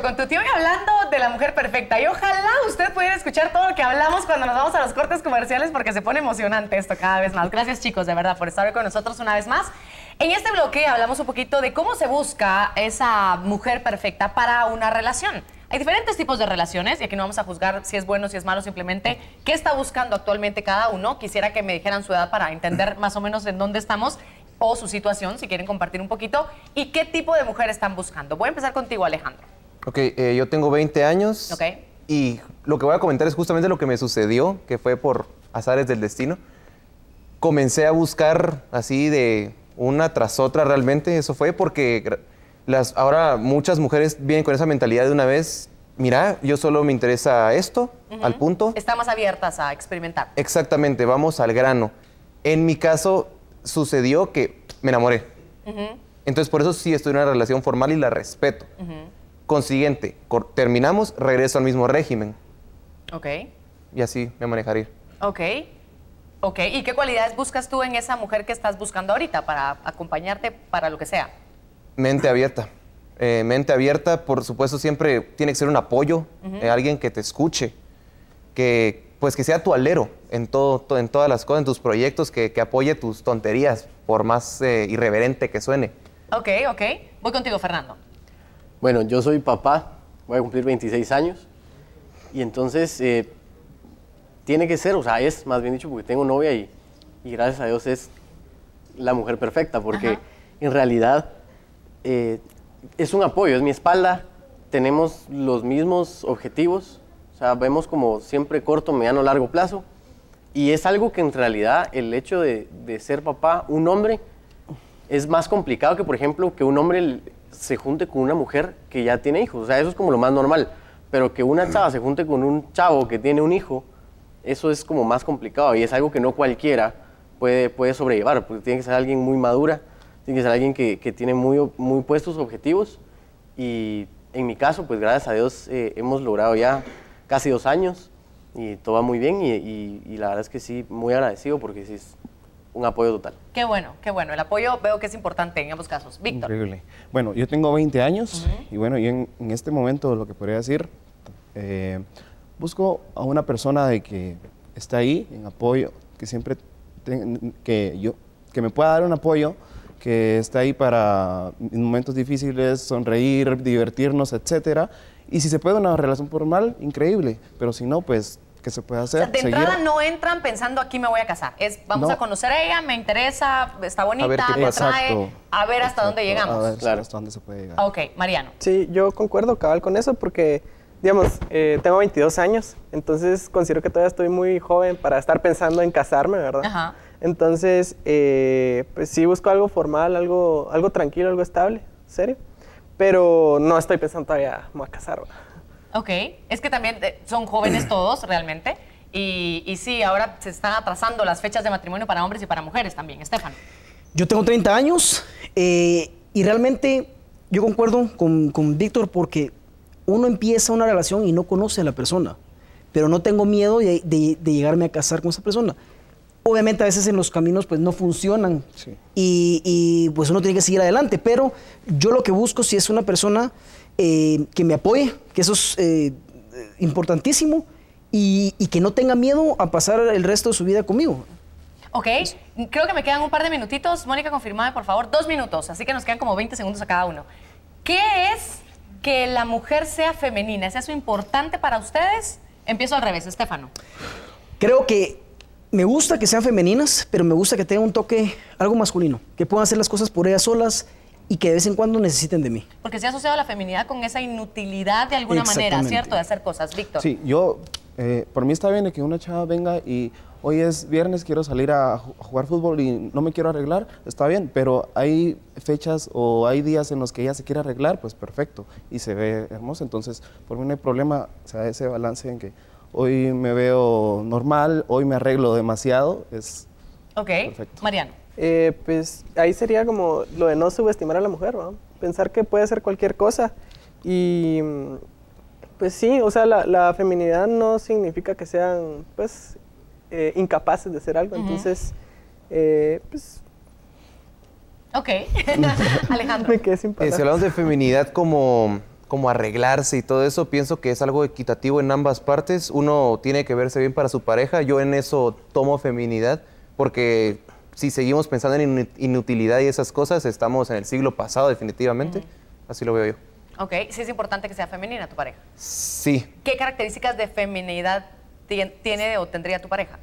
con tu tío y hablando de la mujer perfecta. Y ojalá usted pudiera escuchar todo lo que hablamos cuando nos vamos a los cortes comerciales porque se pone emocionante esto cada vez más. Gracias chicos, de verdad, por estar con nosotros una vez más. En este bloque hablamos un poquito de cómo se busca esa mujer perfecta para una relación. Hay diferentes tipos de relaciones y aquí no vamos a juzgar si es bueno, si es malo, simplemente qué está buscando actualmente cada uno. Quisiera que me dijeran su edad para entender más o menos en dónde estamos o su situación, si quieren compartir un poquito, y qué tipo de mujer están buscando. Voy a empezar contigo, Alejandro. Ok, eh, yo tengo 20 años. Y lo que voy a comentar es justamente lo que me sucedió, que fue por azares del destino. Comencé a buscar así de una tras otra realmente, eso fue porque ahora muchas mujeres vienen con esa mentalidad de una vez, mira, yo solo me interesa esto, al punto. Estamos abiertas a experimentar. Exactamente, vamos al grano. En mi caso sucedió que me enamoré. Entonces por eso sí estoy en una relación formal y la respeto. Consiguiente, terminamos, regreso al mismo régimen. Ok. Y así me manejaría. Ok. Ok, ¿y qué cualidades buscas tú en esa mujer que estás buscando ahorita para acompañarte para lo que sea? Mente abierta. Eh, mente abierta, por supuesto, siempre tiene que ser un apoyo, eh, alguien que te escuche, que pues que sea tu alero en, todo, en todas las cosas, en tus proyectos, que, apoye tus tonterías, por más eh, irreverente que suene. Ok, ok. Voy contigo, Fernando. Bueno, yo soy papá, voy a cumplir 26 años y entonces eh, tiene que ser, o sea, es más bien dicho, porque tengo novia y, gracias a Dios es la mujer perfecta, porque en realidad eh, es un apoyo, es mi espalda, tenemos los mismos objetivos, o sea, vemos como siempre corto, mediano, largo plazo, y es algo que en realidad el hecho de ser papá, un hombre, es más complicado que, por ejemplo, que un hombre se junte con una mujer que ya tiene hijos. O sea, eso es como lo más normal. Pero que una chava se junte con un chavo que tiene un hijo, eso es como más complicado y es algo que no cualquiera puede, puede sobrellevar, porque tiene que ser alguien muy madura, tiene que ser alguien que, tiene muy, muy puestos objetivos y en mi caso, pues gracias a Dios eh, hemos logrado ya casi dos años y todo va muy bien y, la verdad es que sí, muy agradecido porque sí es un apoyo total. Qué bueno, qué bueno. El apoyo veo que es importante en ambos casos. Víctor. Increíble. Bueno, yo tengo 20 años y bueno, yo en, este momento lo que podría decir, eh, busco a una persona de que está ahí en apoyo, que siempre, que yo, que me pueda dar un apoyo, que está ahí para en momentos difíciles, sonreír, divertirnos, etcétera. Y si se puede una relación formal, increíble, pero si no, pues que se puede hacer. de entrada no entran pensando aquí me voy a casar. Es vamos a conocer a ella, me interesa, está bonita, a ver me trae, a ver hasta dónde llegamos. A ver claro. hasta dónde se puede llegar. Ok, Mariano. Sí, yo concuerdo cabal con eso porque, digamos, eh, tengo 22 años, entonces considero que todavía estoy muy joven para estar pensando en casarme, ¿verdad? Entonces, eh, pues sí busco algo formal, algo, algo tranquilo, algo estable, serio. Pero no estoy pensando todavía, en casarme. Ok, es que también eh, son jóvenes todos realmente. Y, sí, ahora se están atrasando las fechas de matrimonio para hombres y para mujeres también. Estefan. Yo tengo 30 años eh, y realmente yo concuerdo con, con Víctor porque uno empieza una relación y no conoce a la persona, pero no tengo miedo de, de llegarme a casar con esa persona obviamente a veces en los caminos pues no funcionan y, pues uno tiene que seguir adelante, pero yo lo que busco si es una persona eh, que me apoye, que eso es eh, importantísimo y, que no tenga miedo a pasar el resto de su vida conmigo. Ok, creo que me quedan un par de minutitos. Mónica, confirmada, por favor, dos minutos, así que nos quedan como 20 segundos a cada uno. ¿Qué es que la mujer sea femenina? ¿Es eso importante para ustedes? Empiezo al revés, Estefano. Creo que me gusta que sean femeninas, pero me gusta que tenga un toque algo masculino, que puedan hacer las cosas por ellas solas y que de vez en cuando necesiten de mí. Porque se ha asociado la feminidad con esa inutilidad de alguna manera, ¿cierto? De hacer cosas, Víctor. Sí, yo, eh, por mí está bien que una chava venga y hoy es viernes, quiero salir a jugar fútbol y no me quiero arreglar, está bien, pero hay fechas o hay días en los que ella se quiere arreglar, pues perfecto, y se ve hermosa, entonces por mí no hay problema, o sea, ese balance en que hoy me veo normal, hoy me arreglo demasiado, es Ok, perfecto. Mariano. Eh, pues ahí sería como lo de no subestimar a la mujer, ¿no? Pensar que puede hacer cualquier cosa y mm, pues sí, o sea, la, feminidad no significa que sean pues eh, incapaces de hacer algo, entonces eh, pues Ok. Alejandro. Me eh, si hablamos de feminidad como como arreglarse y todo eso, pienso que es algo equitativo en ambas partes. Uno tiene que verse bien para su pareja. Yo en eso tomo feminidad porque si seguimos pensando en inutilidad y esas cosas, estamos en el siglo pasado definitivamente. Así lo veo yo. Ok, sí es importante que sea femenina tu pareja. Sí. ¿Qué características de feminidad tiene o tendría tu pareja?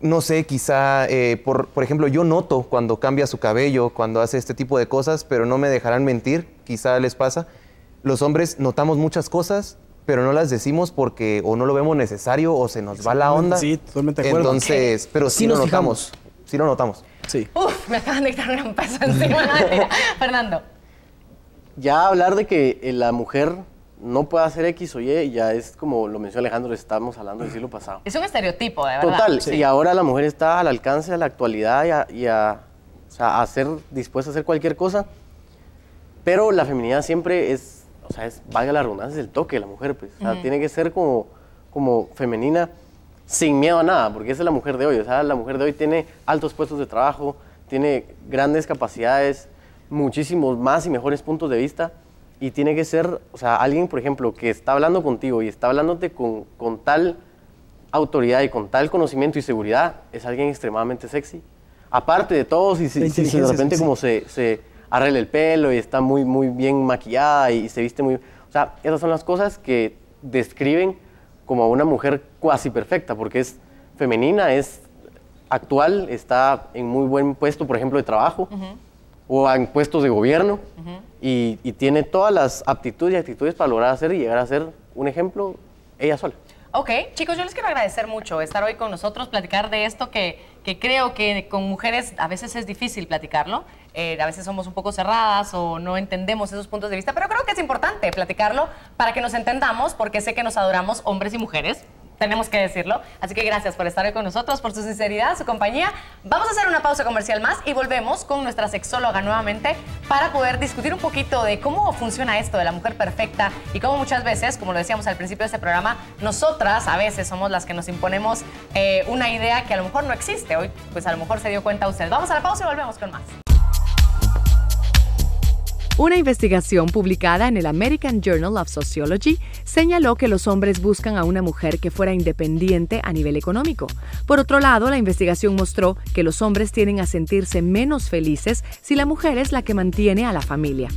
No sé, quizá, eh, por, por, ejemplo, yo noto cuando cambia su cabello, cuando hace este tipo de cosas, pero no me dejarán mentir, quizá les pasa los hombres notamos muchas cosas, pero no las decimos porque o no lo vemos necesario o se nos va la onda. Sí, totalmente de Entonces, pero sí, lo notamos. Sí lo notamos. Sí. Uf, me acaban de un paso encima. Fernando. Ya hablar de que eh, la mujer no puede hacer X o Y, ya es como lo mencionó Alejandro, estamos hablando del siglo pasado. Es un estereotipo, de verdad. Total, y ahora la mujer está al alcance de la actualidad y a, a ser dispuesta a hacer cualquier cosa, pero la feminidad siempre es o sea, es, valga la redundancia, es el toque de la mujer, pues. tiene que ser como, como femenina, sin miedo a nada, porque esa es la mujer de hoy. O sea, la mujer de hoy tiene altos puestos de trabajo, tiene grandes capacidades, muchísimos más y mejores puntos de vista. Y tiene que ser, o sea, alguien, por ejemplo, que está hablando contigo y está hablándote con, con tal autoridad y con tal conocimiento y seguridad, es alguien extremadamente sexy. Aparte de todo, si, si, de repente como se, se arregla el pelo y está muy, muy bien maquillada y se viste muy... O sea, esas son las cosas que describen como una mujer casi perfecta, porque es femenina, es actual, está en muy buen puesto, por ejemplo, de trabajo o en puestos de gobierno y, tiene todas las aptitudes y actitudes para lograr hacer y llegar a ser un ejemplo ella sola. Ok, chicos, yo les quiero agradecer mucho estar hoy con nosotros, platicar de esto que, que creo que con mujeres a veces es difícil platicarlo. Eh, a veces somos un poco cerradas o no entendemos esos puntos de vista, pero creo que es importante platicarlo para que nos entendamos, porque sé que nos adoramos hombres y mujeres. Tenemos que decirlo. Así que gracias por estar hoy con nosotros, por su sinceridad, su compañía. Vamos a hacer una pausa comercial más y volvemos con nuestra sexóloga nuevamente para poder discutir un poquito de cómo funciona esto de la mujer perfecta y cómo muchas veces, como lo decíamos al principio de este programa, nosotras a veces somos las que nos imponemos eh, una idea que a lo mejor no existe. Hoy, pues a lo mejor se dio cuenta usted. Vamos a la pausa y volvemos con más. Una investigación publicada en el American Journal of Sociology señaló que los hombres buscan a una mujer que fuera independiente a nivel económico. Por otro lado, la investigación mostró que los hombres tienden a sentirse menos felices si la mujer es la que mantiene a la familia.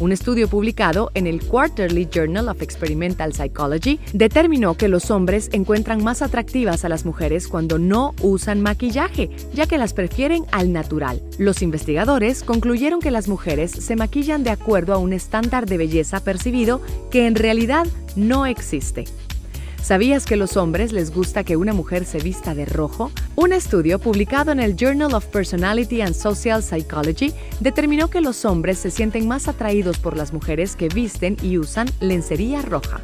Un estudio publicado en el Quarterly Journal of Experimental Psychology determinó que los hombres encuentran más atractivas a las mujeres cuando no usan maquillaje, ya que las prefieren al natural. Los investigadores concluyeron que las mujeres se maquillan de acuerdo a un estándar de belleza percibido que en realidad no existe. ¿Sabías que los hombres les gusta que una mujer se vista de rojo? Un estudio publicado en el Journal of Personality and Social Psychology determinó que los hombres se sienten más atraídos por las mujeres que visten y usan lencería roja.